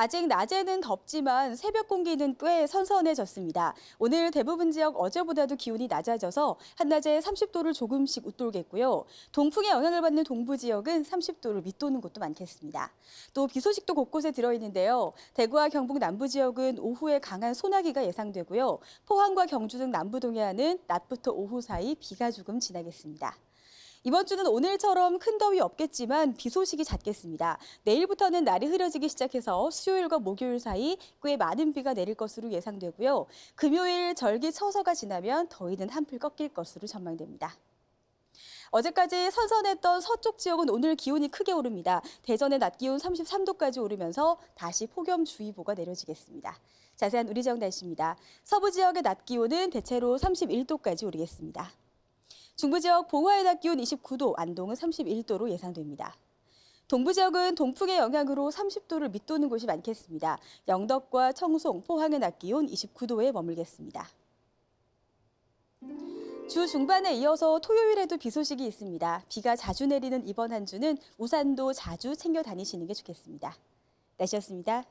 아직 낮에는 덥지만 새벽 공기는 꽤 선선해졌습니다. 오늘 대부분 지역 어제보다도 기온이 낮아져서 한낮에 30도를 조금씩 웃돌겠고요. 동풍의 영향을 받는 동부 지역은 30도를 밑도는 곳도 많겠습니다. 또 비 소식도 곳곳에 들어있는데요. 대구와 경북 남부 지역은 오후에 강한 소나기가 예상되고요. 포항과 경주 등 남부 동해안은 낮부터 오후 사이 비가 조금 지나겠습니다. 이번 주는 오늘처럼 큰 더위 없겠지만 비 소식이 잦겠습니다. 내일부터는 날이 흐려지기 시작해서 수요일과 목요일 사이 꽤 많은 비가 내릴 것으로 예상되고요. 금요일 절기 처서가 지나면 더위는 한풀 꺾일 것으로 전망됩니다. 어제까지 선선했던 서쪽 지역은 오늘 기온이 크게 오릅니다. 대전의 낮 기온 33도까지 오르면서 다시 폭염주의보가 내려지겠습니다. 자세한 우리 정날 씨입니다. 서부 지역의 낮 기온은 대체로 31도까지 오르겠습니다. 중부 지역 봉화의낮 기온 29도, 안동은 31도로 예상됩니다. 동부 지역은 동풍의 영향으로 30도를 밑도는 곳이 많겠습니다. 영덕과 청송, 포항의 낮 기온 29도에 머물겠습니다. 주 중반에 이어서 토요일에도 비 소식이 있습니다. 비가 자주 내리는 이번 한 주는 우산도 자주 챙겨 다니시는 게 좋겠습니다. 날씨였습니다.